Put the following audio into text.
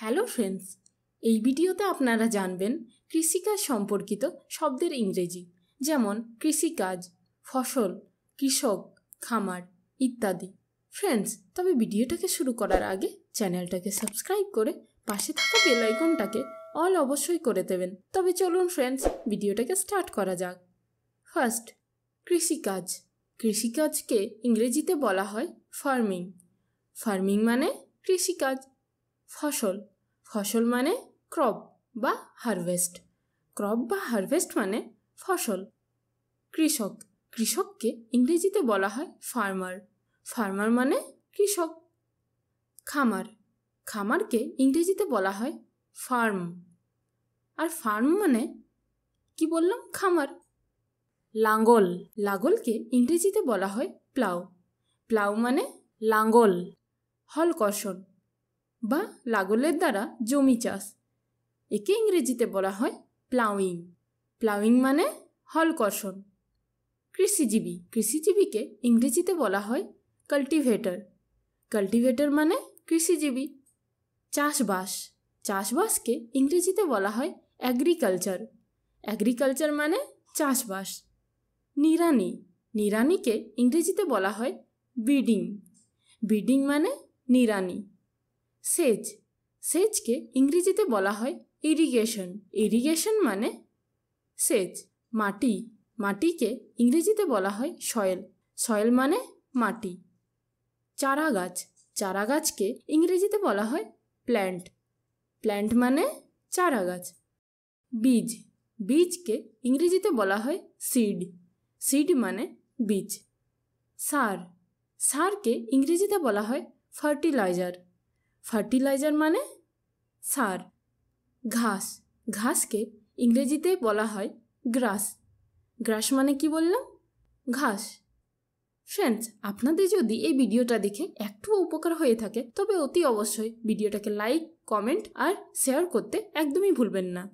hello friends এই ভিডিওতে আপনারা জানবেন কৃষিকাজ সম্পর্কিত শব্দের ইংরেজি যেমন কৃষিকাজ ফসল কৃষক খামার ইত্যাদি ফ্রেন্ডস তবে ভিডিওটাকে শুরু করার আগে চ্যানেলটাকে সাবস্ক্রাইব করে পাশে থাকা বেল আইকনটাকে অল অবশ্যই করে দেবেন তবে চলুন ফ্রেন্ডস ভিডিওটাকে স্টার্ট করা যাক ফার্স্ট কৃষিকাজ কৃষিকাজকে ইংরেজিতে বলা হয় ফার্মিং ফার্মিং মানে কৃষিকাজ ফসল ফসল মানে ক্রপ বা হারভেস্ট ক্রপ বা হারভেস্ট মানে ফসল কৃষক কৃষককে ইংরেজিতে বলা হয় ফার্মার ফার্মার মানে কৃষক খামার খামারকে ইংরেজিতে বলা হয় ফার্ম আর ফার্ম মানে কি বললাম খামার লাঙ্গল লাঙ্গলকে ইংরেজিতে বলা হয় প্লাউ প্লাউ মানে লাঙ্গল হলকর্ষণ বা লাগলের দ্বারা জমি চাষ একে ইংরেজিতে বলা হয় প্লাউইং প্লাউইং মানে হল কর্ষণ কৃষিজীবী কৃষিজীবীকে ইংরেজিতে বলা হয় কাল্টিভেটর কাল্টিভেটর মানে কৃষিজীবী চাষবাস চাষবাসকে ইংরেজিতে বলা হয় অ্যাগ্রিকালচার অ্যাগ্রিকালচার মানে চাষবাস নিরানি নিরানিকে ইংরেজিতে বলা হয় বিডিং বিডিং মানে নিরানি সেচ সেচকে ইংরেজিতে বলা হয় ইরিগেশন ইরিগেশন মানে সেচ মাটি মাটিকে ইংরেজিতে বলা হয় সয়েল সয়েল মানে মাটি চারা গাছ চারা গাছকে ইংরেজিতে বলা হয় প্ল্যান্ট প্ল্যান্ট মানে চারা গাছ বীজ বীজকে ইংরেজিতে বলা হয় সিড সিড মানে বীজ সার সারকে ইংরেজিতে বলা হয় ফার্টিলাইজার ফার্টিলাইজার মানে সার ঘাস ঘাসকে ইংরেজিতে বলা হয় গ্রাস গ্রাস মানে কি বললাম ঘাস ফ্রেন্ডস আপনাদের যদি এই ভিডিওটা দেখে একটু উপকার হয়ে থাকে তবে অতি অবশ্যই ভিডিওটাকে লাইক কমেন্ট আর শেয়ার করতে একদমই ভুলবেন না